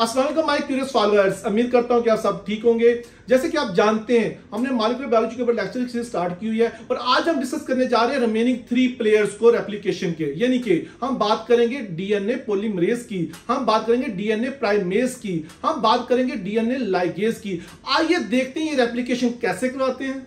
Aslam curious followers उम्मीद करता हूँ कि आप सब ठीक होंगे जैसे कि आप जानते हैं हमने मालिकुलर बायोलॉजी के ऊपर लेक्चर सीरीज स्टार्ट की हुई है और आज हम डिस्कस करने जा रहे हैं रिमेनिंग थ्री प्लेयर्स को रेप्लीकेशन के यानी कि हम बात करेंगे डीएनए पोलिमरेज की हम बात करेंगे डीएनए प्राइमेज की हम बात करेंगे डीएनए लाइगेज की आइए देखते हैं ये रेप्लीकेशन कैसे करवाते हैं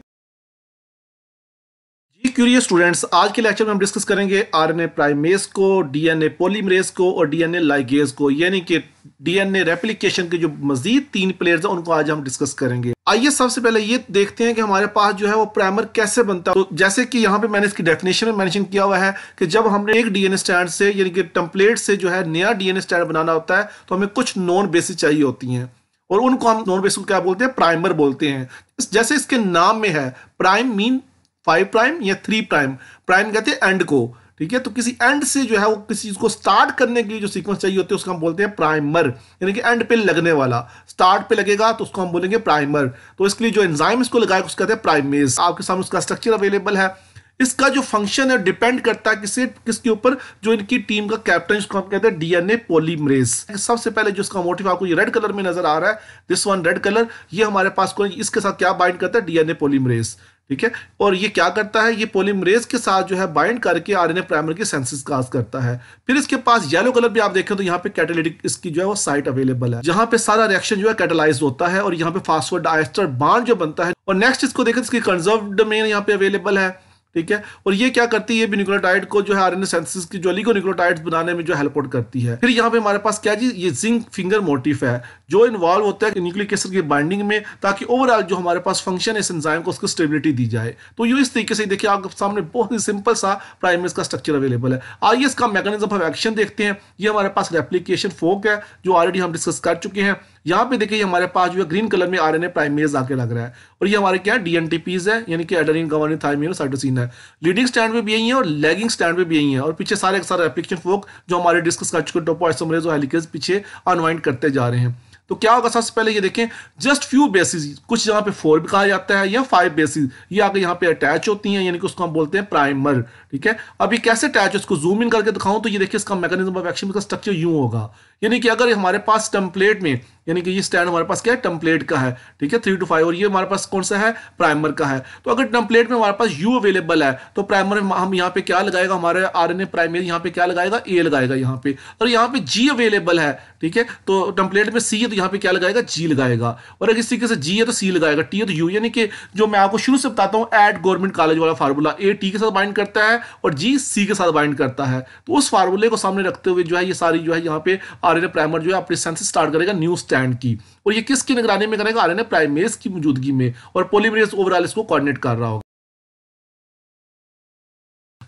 क्यूरियस स्टूडेंट्स आज के लेक्चर में हम डिस्कस करेंगे आरएनए प्राइमेस को डीएनए पॉलीमरेज को और डीएनए लाइगेज को यानी कि डीएनए रेप्लिकेशन के जो मजीद तीन प्लेयर्स हैं उनको आज हम डिस्कस करेंगे आइए सबसे पहले ये देखते हैं कि हमारे पास जो है वो प्राइमर कैसे बनता है तो जैसे कि यहाँ पे मैंने इसकी डेफिनेशन में मैंशन किया हुआ है कि जब हमने एक डीएनए स्टैंड से यानी कि टम्पलेट से जो है नया डीएनए स्टैंड बनाना होता है तो हमें कुछ नॉन बेसिस चाहिए होती हैं और उनको हम नॉन बेसिस क्या बोलते हैं प्राइमर बोलते हैं जैसे इसके नाम में है प्राइम मीन फाइव प्राइम या थ्री प्राइम प्राइम कहते हैं एंड को ठीक है तो किसी एंड से जो है वो किसी चीज को स्टार्ट करने के लिए जो सीक्वेंस चाहिए होते हैं उसको हम बोलते हैं प्राइमर यानी कि एंड पे लगने वाला स्टार्ट पे लगेगा तो उसको हम बोलेंगे प्राइमर तो इसके लिए जो एंजाइम इसको लगाएगा उसको कहते हैं प्राइमेज आपके सामने उसका स्ट्रक्चर अवेलेबल है इसका जो फंक्शन है डिपेंड करता है किसी किसके ऊपर जो इनकी टीम का कैप्टन इसको हम कहते हैं डीएनए पोलीमरेज सबसे पहले जो इसका मोटिव आपको ये रेड कलर में नजर आ रहा है दिस वन रेड कलर ये हमारे पास को इसके साथ क्या बाइंड करता है डीएनए पोलीमरेज ठीक है और ये क्या करता है ये पोलिमरेज के साथ जो है बाइंड करके आरएनए प्राइमर की सेंसिस काज करता है फिर इसके पास येलो कलर भी आप देखें तो यहाँ पे कैटेलिटिक इसकी जो है वो साइट अवेलेबल है जहाँ पे सारा रिएक्शन जो है कैटेलाइज होता है और यहाँ पे फास्फोर डाइस्टर बाड जो बनता है और नेक्स्ट इसको देखें तो इसकी कंजर्व में यहाँ पे अवेलेबल है ठीक है और ये क्या करती है ये न्यूक्लियोटाइड को जो है आरएनए सेंसिस की जो न्यूक्लियोटाइड्स बनाने में जो हेल्प आउट करती है फिर यहाँ पे हमारे पास क्या जी ये जिंक फिंगर मोटिफ है जो इन्वॉल्व होता है न्यूक्लिक एसिड की बाइंडिंग में ताकि ओवरऑल जो हमारे पास फंक्शन है इस एंजाइम को उसकी स्टेबिलिटी दी जाए तो यू इस तरीके से देखिए आपके सामने बहुत ही सिंपल सा प्राइमेज का स्ट्रक्चर अवेलेबल है आइए इसका मैकेनिज्म ऑफ एक्शन देखते हैं ये हमारे पास रेप्लीकेशन फोक है जो ऑलरेडी हम डिस्कस कर चुके हैं यहाँ पे देखिए हमारे पास जो है ग्रीन कलर में आरएनए प्राइमेज आके लग रहा है और ये हमारे क्या डीएनटीपीज है यानी कि एडरिन गवर्निंग थायमिन साइटोसिन है लीडिंग स्टैंड पे भी यही है और लैगिंग स्टैंड पे भी यही है और पीछे सारे सारे एप्लीकेशन फोक जो हमारे डिस्कस कर चुके टोपोसमरेज और हेलिकेज पीछे अनवाइंड करते जा रहे हैं तो क्या होगा सबसे पहले ये देखें जस्ट फ्यू बेसिस कुछ जगह पे फोर भी कहा जाता है या फाइव बेसिस ये आगे यहां पे अटैच होती हैं यानी कि उसको हम बोलते हैं प्राइमर ठीक है अभी कैसे अटैच है उसको जूम इन करके दिखाऊं तो ये देखिए इसका मैकेनिज्म ऑफ एक्शन का स्ट्रक्चर यूं होगा यानी कि अगर हमारे पास टम्पलेट में यानी कि ये स्टैंड हमारे पास क्या है टम्पलेट का है ठीक है थ्री टू फाइव और ये हमारे पास कौन सा है प्राइमर का है तो अगर टम्पलेट में हमारे पास यू अवेलेबल है तो प्राइमर हम यहाँ पे क्या लगाएगा हमारे आर एन ए प्राइमरी यहाँ पे क्या लगाएगा ए लगाएगा यहाँ पे और यहाँ पे जी अवेलेबल है ठीक है तो टम्पलेट में सी है तो यहाँ पे क्या लगाएगा जी लगाएगा और अगर इस तरीके से जी है तो सी लगाएगा टी है तो यू यानी कि जो मैं आपको शुरू से बताता हूँ एट गवर्नमेंट कॉलेज वाला फार्मूला ए टी के साथ बाइंड करता है और जी सी के साथ बाइंड करता है तो उस फार्मूले को सामने रखते हुए जो है ये सारी जो है यहाँ पे आर एन ए प्राइमर जो है अपनी से स्टार्ट करेगा न्यू स्टैंड की और ये किसकी निगरानी में करेगा आर एन ए प्राइमेज की मौजूदगी में और पोलीमरेज ओवरऑल इसको कॉर्डिनेट कर रहा होगा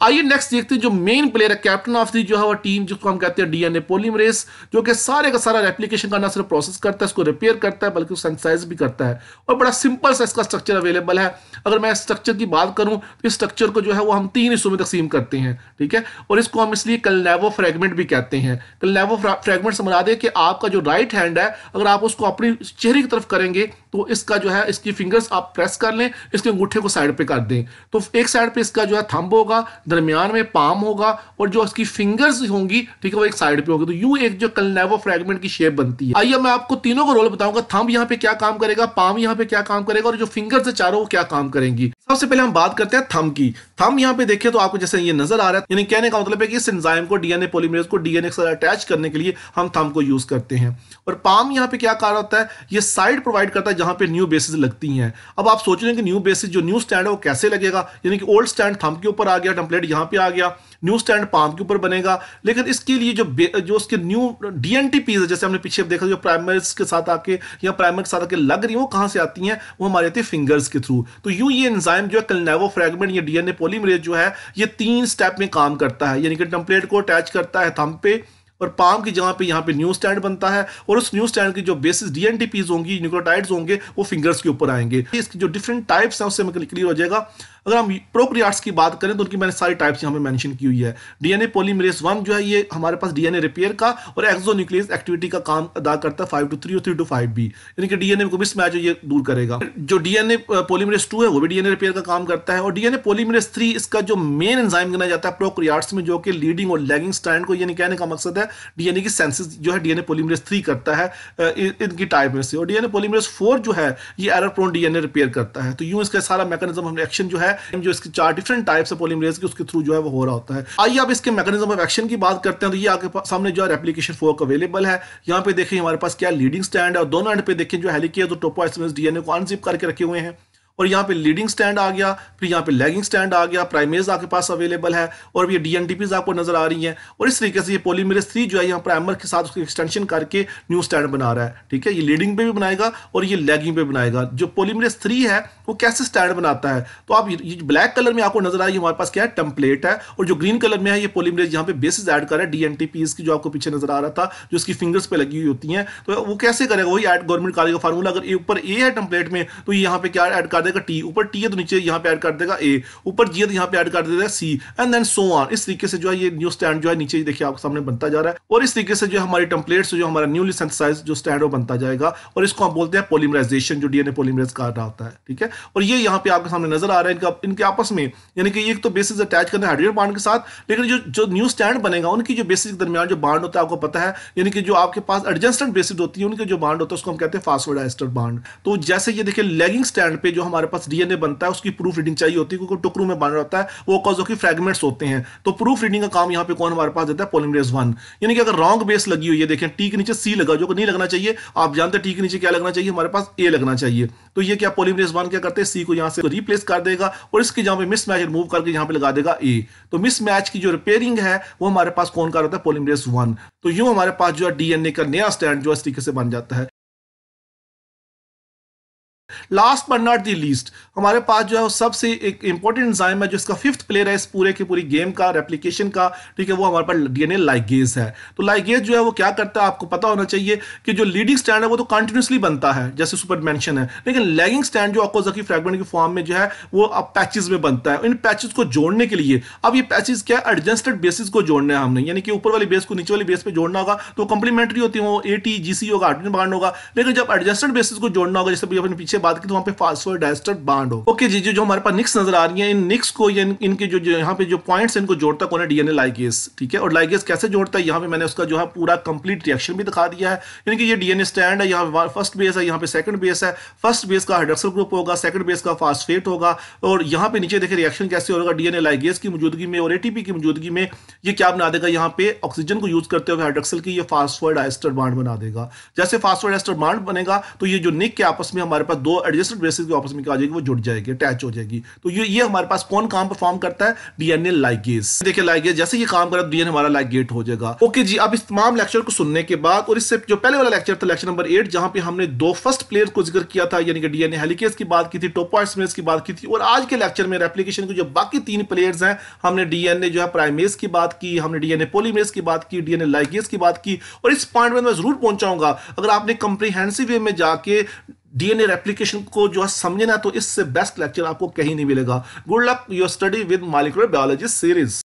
आइए नेक्स्ट देखते हैं जो मेन प्लेयर है कैप्टन ऑफ दी जो है वो टीम जिसको हम कहते हैं डीएनए पोलीमरेज जो कि सारे का सारा रेप्लीकेशन का ना सिर्फ प्रोसेस करता है इसको रिपेयर करता है बल्कि सेंसाइज भी करता है और बड़ा सिंपल सा इसका स्ट्रक्चर अवेलेबल है अगर मैं स्ट्रक्चर की बात करूं तो इस स्ट्रक्चर को जो है वो हम तीन हिस्सों में तकसीम करते हैं ठीक है और इसको हम इसलिए कलनेवो फ्रेगमेंट भी कहते हैं कलनेवो फ्रेगमेंट समझा दें कि आपका जो राइट हैंड है अगर आप उसको अपनी चेहरे की तरफ करेंगे तो इसका जो है इसकी फिंगर्स आप प्रेस कर लें इसके अंगूठे को साइड पर कर दें तो एक साइड पर इसका जो है थम्ब होगा दरमियान में पाम होगा और जो उसकी फिंगर्स होंगी ठीक है वो एक साइड पे होगी तो यू एक जो कलनेवो फ्रेगमेंट की शेप बनती है आइए मैं आपको तीनों का रोल बताऊंगा थम्ब यहाँ पे क्या काम करेगा पाम यहाँ पे क्या काम करेगा और जो फिंगर्स है चारों वो क्या काम करेंगी सबसे पहले हम बात करते हैं थम की थम यहाँ पे देखें तो आपको जैसे ये नजर आ रहा है यानी कहने का मतलब है कि इस एंजाइम को डीएनए पॉलीमरेज को डीएनए के साथ अटैच करने के लिए हम थम को यूज करते हैं और पाम यहाँ पे क्या कार होता है ये साइड प्रोवाइड करता है जहां पे न्यू बेसिस लगती हैं अब आप सोच रहे हैं कि न्यू बेसिस जो न्यू स्टैंड है वो कैसे लगेगा यानी कि ओल्ड स्टैंड थम के ऊपर आ गया टेम्पलेट स्टैंड यहाँ पे आ गया न्यू स्टैंड पाम के ऊपर बनेगा लेकिन इसके लिए जो जो उसके न्यू डी एन है जैसे हमने पीछे देखा जो प्राइमर्स के साथ आके या प्राइमर के साथ आके लग रही है वो कहाँ से आती हैं वो हमारे आती है फिंगर्स के थ्रू तो यूँ ये एंजाइम जो है कलनेवो फ्रेगमेंट या डीएनए पोलीमरेज जो है ये तीन स्टेप में काम करता है यानी कि टम्पलेट को अटैच करता है थम पे और पाम की जगह पे यहाँ पे न्यू स्टैंड बनता है और उस न्यू स्टैंड की जो बेसिस डीएनटीपीज होंगी न्यूक्लियोटाइड्स होंगे वो फिंगर्स के ऊपर आएंगे इसकी जो डिफरेंट टाइप्स हैं उससे हमें क्लियर हो जाएगा अगर हम प्रोक्रियाट्स की बात करें तो उनकी मैंने सारी टाइप्स यहाँ पे मेंशन की हुई है डीएनए पोलीमरेज वन जो है ये हमारे पास डीएनए रिपेयर का और एक्सो न्यूक्लियस एक्टिविटी का काम अदा करता है फाइव टू थ्री और थ्री टू फाइव बी यानी कि डीएनए को मैच ये दूर करेगा जो डीएनए पोलीमरेज टू है वो भी डीएनए रिपेयर का काम करता है और डीएनए पोलीमरेज थ्री इसका जो मेन एंजाइम गिना जाता है प्रोक्रियाट्स में जो कि लीडिंग और लैगिंग स्टैंड को यानी कहने का मकसद है डीएनए की सेंसिस जो है डीएनए पोलीमरेज थ्री करता है इनकी टाइप में से और डीएनए पोलीमरेज फोर जो है ये एरर प्रोन डीएनए रिपेयर करता है तो यूं इसका सारा मैकेनिज्म एक्शन जो है है जो इसके चार डिफरेंट टाइप्स ऑफ पोलिमरेज के उसके थ्रू जो है वो हो रहा होता है आइए अब इसके मैकेनिज्म ऑफ एक्शन की बात करते हैं तो ये आपके सामने जो है एप्लीकेशन फोक अवेलेबल है यहाँ पे देखिए हमारे पास क्या लीडिंग स्टैंड है और दोनों एंड पे देखिए जो हेलिकेज और एस डीएनए को अनजिप करके रखे हुए हैं और यहाँ पे लीडिंग स्टैंड आ गया फिर यहाँ पे लैगिंग स्टैंड आ गया प्राइमेज आपके पास अवेलेबल है और ये डी आपको नजर आ रही है और इस तरीके से ये पोलीमरेज थ्री जो है यहाँ प्राइमर के साथ उसकी एक्सटेंशन करके न्यू स्टैंड बना रहा है ठीक है ये लीडिंग पे भी बनाएगा और ये लैगिंग पे बनाएगा जो पोलीमरेज थ्री है वो कैसे स्टैंड बनाता है तो आप ये ब्लैक कलर में आपको नजर आई हमारे पास क्या है टम्पलेट है और जो ग्रीन कलर में है ये पोलीमरेज यहाँ पे बेसिस ऐड कर रहा है डीएनटीपीज की जो आपको पीछे नजर आ रहा था जो उसकी फिंगर्स पे लगी हुई होती हैं तो वो कैसे करेगा वही एड गवर्नमेंट कार्य का फार्मूला अगर ऊपर ए है टम्पलेट में तो यहाँ पे क्या एड कर देगा देगा टी ऊपर टी है तो नीचे यहाँ पे ऐड कर देगा ए ऊपर जी है तो यहाँ पे ऐड कर देगा सी एंड देन सो आर इस तरीके से जो है ये न्यू स्टैंड जो है नीचे देखिए आपके सामने बनता जा रहा है और इस तरीके से जो हमारे हमारी जो हमारा न्यूली सेंसाइज जो स्टैंड बनता जाएगा और इसको आप बोलते हैं पोलिमराइजेशन जो डीएनए पोलिमराइज कर रहा होता है ठीक है और ये यहाँ पे आपके सामने नजर आ रहा है इनका इनके आपस में यानी कि एक तो बेसिस अटैच करना है हाइड्रोजन बॉन्ड के साथ लेकिन जो जो न्यू स्टैंड बनेगा उनकी जो बेसिस के दरमियान जो बाड होता है आपको पता है यानी कि जो आपके पास एडजस्टेंट बेसिस होती है उनके जो बाड होता है उसको हम कहते हैं फास्फोडाइस्टर बाड तो जैसे ये देखिए लेगिंग स्टैंड पे जो हमारे पास डीएनए बनता है उसकी प्रूफ रीडिंग चाहिए होती है क्योंकि टुकड़ू में बन रहता है वो कॉज की फ्रेगमेंट्स होते हैं तो प्रूफ रीडिंग का काम यहाँ पे कौन हमारे पास देता है पोलिमरेज वन यानी कि अगर रॉन्ग बेस लगी हुई है देखें टी के नीचे सी लगा जो कि नहीं लगना चाहिए आप जानते हैं टी के नीचे क्या लगना चाहिए हमारे पास ए लगना चाहिए तो ये क्या पोलिमरेज वन क्या करते हैं सी को यहाँ से रिप्लेस कर देगा और इसके जहाँ पे मिस मैच रिमूव करके यहाँ पे लगा देगा ए तो मिस मैच की जो रिपेयरिंग है वो हमारे पास कौन कर रहा है पोलिमरेज वन तो यूं हमारे पास जो है डीएनए का नया स्टैंड जो इस तरीके से बन जाता है last but not the least हमारे पास जो है सबसे एक इंपॉर्टेंट इंजाइम है जो इसका फिफ्थ प्लेयर है इस पूरे के पूरी गेम का रेप्लीकेशन का ठीक है वो हमारे पास डीएनए लाइगेज है तो लाइगेज जो है वो क्या करता है आपको पता होना चाहिए कि जो लीडिंग स्टैंड है वो तो कंटिन्यूसली बनता है जैसे सुपर मैंशन है लेकिन लैगिंग स्टैंड जो आपको अकोजकी फ्रेगमेंट के फॉर्म में जो है वो अब पैचेज में बनता है इन पैचेज को जोड़ने के लिए अब ये पैचेज क्या है एडजस्टेड बेसिस को जोड़ने हैं हमने यानी कि ऊपर वाली बेस को नीचे वाली बेस पर जोड़ना होगा तो कंप्लीमेंट्री होती है वो ए टी जी सी होगा आर्टिन बांड होगा लेकिन जब एडजस्टेड बेसिस को जोड़ना होगा जैसे अपने पीछे बात की तो वहाँ पे फास्फोर फास्फोडाइस्टर बांड हो ओके जी जी जो हमारे पास निक्स नजर आ रही है इन निक्स को या इनके जो, यहाँ पे जो पॉइंट्स इनको जोड़ता कौन है डीएनए लाइगेस ठीक है और लाइगेस कैसे जोड़ता है यहाँ पे मैंने उसका जो है पूरा कंप्लीट रिएक्शन भी दिखा दिया है यानी कि ये डीएनए स्टैंड है यहाँ पे फर्स्ट बेस है यहाँ पे सेकंड बेस है फर्स्ट बेस का हाइड्रोक्सल ग्रुप होगा सेकंड बेस का फास्फेट होगा और यहाँ पे नीचे देखे रिएक्शन कैसे होगा डीएनए लाइगेस की मौजूदगी में और एटीपी की मौजूदगी में ये क्या बना देगा यहाँ पे ऑक्सीजन को यूज करते हुए हाइड्रोक्सल की ये फास्फोडाइस्टर बांड बना देगा जैसे फास्फोडाइस्टर बांड बनेगा तो ये जो निक के आपस में हमारे पास दो दो एडजस्टेड बेसिस के ऑपोजिट में क्या हो जाएगी वो जुड़ जाएगी अटैच हो जाएगी तो ये ये हमारे पास कौन काम परफॉर्म करता है डीएनए लाइगेज देखिए लाइगेज जैसे ये काम करा डीएनए हमारा लाइगेट हो जाएगा ओके जी अब इस तमाम लेक्चर को सुनने के बाद और इससे जो पहले वाला लेक्चर था लेक्चर नंबर एट जहां पर हमने दो फर्स्ट प्लेयर को जिक्र किया था यानी कि डीएनए हेलिकेज की बात की थी टोपोइट्स की बात की थी और आज के लेक्चर में रेप्लीकेशन के जो बाकी तीन प्लेयर्स हैं हमने डीएनए जो है प्राइमेज की बात की हमने डीएनए पोलीमेज की बात की डीएनए लाइगेज की बात की और इस पॉइंट में मैं जरूर पहुंचाऊंगा अगर आपने कंप्रीहेंसिव वे में जाके डीएनए रेप्लीकेशन को जो है समझना तो इससे बेस्ट लेक्चर आपको कहीं नहीं मिलेगा good luck your study with molecular biology series